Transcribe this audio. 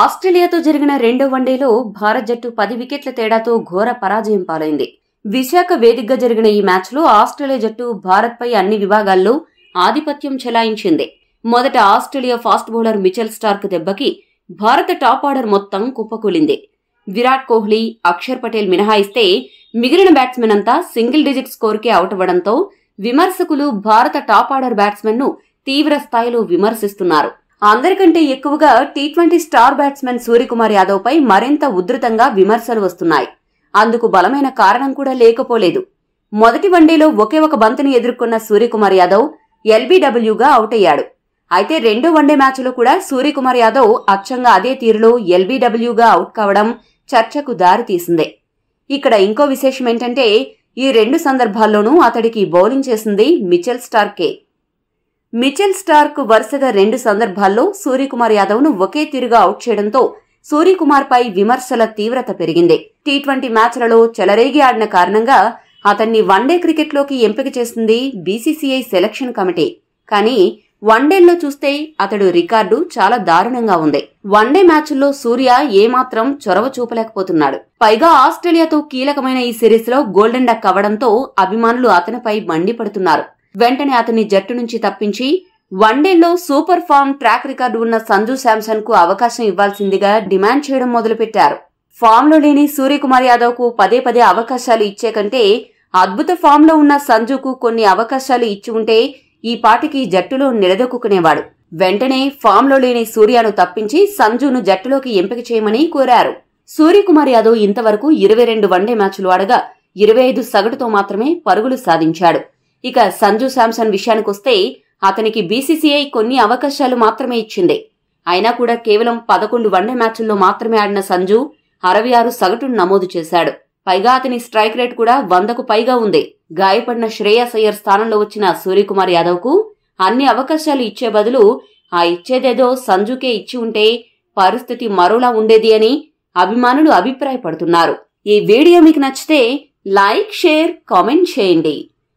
ఆస్ట్రేలియాతో జరిగిన రెండో వన్డేలో భారత్ జట్టు పది వికెట్ల తేడాతో ఘోర పరాజయం పాలైంది విశాఖ వేదికగా జరిగిన ఈ మ్యాచ్లో ఆస్ట్రేలియా జట్టు భారత్పై అన్ని విభాగాల్లో ఆధిపత్యం చెలాయించింది మొదట Australia fast bowler Mitchell Starc దెబ్బకి భారత టాప్ ఆర్డర్ మొత్తం కుప్పకూలింది విరాట్ కోహ్లీ అక్షర్ పటేల్ మినహాయిస్తే మిగిలిన బ్యాట్స్మెన్ అంతా సింగిల్ డిజిట్ స్కోర్కే అవుట్ అవ్వడంతో విమర్శకులు భారత టాప్ ఆర్డర్ బ్యాట్స్మెన్ను తీవ్ర స్థాయిలో విమర్శిస్తున్నారు అందరికంటే ఎక్కువగా T twenty star batsmen Suryakumar యాదవ్పై మరింత ఉధృతంగా విమర్శలు వస్తున్నాయి అందుకు బలమైన కారణం కూడా లేకపోలేదు మొదటి వన్డేలో ఒకే ఒక బంతిని ఎదుర్కొన్న సూర్యకుమార్ యాదవ్ ఎల్బీడబ్ల్యూగా అవుట్ అయ్యాడు అయితే రెండో వన్డే మ్యాచ్లో కూడా సూర్యకుమార్ యాదవ్ అచ్చంగా అదే తీరులో ఎల్బీడబ్ల్యూగా అవుట్ కావడం చర్చకు దారితీసిందే ఇక్కడ ఇంకో విశేషం ఏంటంటే ఈ రెండు సందర్భాల్లోనూ అతడికి బౌలింగ్ చేసింది మిచెల్ స్టార్కే మిచెల్ స్టార్క్ వరుసగా రెండు సందర్భాల్లో సూర్యకుమార్ యాదవ్ను ఒకే తీరుగా అవుట్ చేయడంతో సూర్యకుమార్పై విమర్శల తీవ్రత పెరిగింది టీ ట్వంటీ మ్యాచ్లలో చెలరేగి ఆడిన కారణంగా అతన్ని వన్డే క్రికెట్లోకి ఎంపిక చేసింది బీసీసీఐ సెలక్షన్ కమిటీ కానీ వన్డేల్లో చూస్తే అతడు రికార్డు చాలా దారుణంగా ఉంది వన్డే మ్యాచ్ల్లో సూర్య ఏమాత్రం చొరవ చూపలేకపోతున్నాడు పైగా ఆస్ట్రేలియాతో కీలకమైన ఈ సిరీస్లో గోల్డెన్ డక్ అవ్వడంతో అభిమానులు అతనిపై మండిపడుతున్నారు వెంటనే అతన్ని జట్టు నుంచి తప్పించి వన్డేలో సూపర్ ఫామ్ ట్రాక్ రికార్డు ఉన్న సంజు శాంసన్ కు అవకాశం ఇవ్వాల్సిందిగా డిమాండ్ చేయడం మొదలుపెట్టారు ఫామ్లో లేని సూర్యకుమార్ యాదవ్ కు పదే పదే అవకాశాలు ఇచ్చే కంటే అద్భుత ఫామ్లో ఉన్న సంజుకు కొన్ని అవకాశాలు ఇచ్చి ఉంటే ఈ పాటికి జట్టులో నిలదొక్కునేవాడు వెంటనే ఫామ్లో లేని సూర్యను తప్పించి సంజును జట్టులోకి ఎంపిక చేయమని కోరారు సూర్యకుమార్ యాదవ్ ఇంతవరకు ఇరవై రెండు వన్డే మ్యాచ్లు ఆడగా ఇరవై ఐదు సగటుతో మాత్రమే పరుగులు సాధించాడు ఇక సంజు శాంసన్ విషయానికొస్తే అతనికి బీసీసీఐ కొన్ని అవకాశాలు మాత్రమే ఇచ్చింది అయినా కూడా కేవలం పదకొండు వన్డే మ్యాచ్ల్లో మాత్రమే ఆడిన సంజు అరవై ఆరు సగటును నమోదు చేశాడు పైగా అతని స్ట్రైక్ రేట్ కూడా వందకు పైగా ఉంది గాయపడిన శ్రేయస్ అయ్యర్ స్థానంలో వచ్చిన సూర్యకుమార్ యాదవ్కు అన్ని అవకాశాలు ఇచ్చే బదులు ఆ ఇచ్చేదేదో సంజుకే ఇచ్చి ఉంటే పరిస్థితి మరోలా ఉండేది అని అభిమానులు అభిప్రాయపడుతున్నారు ఈ వీడియో మీకు నచ్చితే లైక్ షేర్ కామెంట్ చేయండి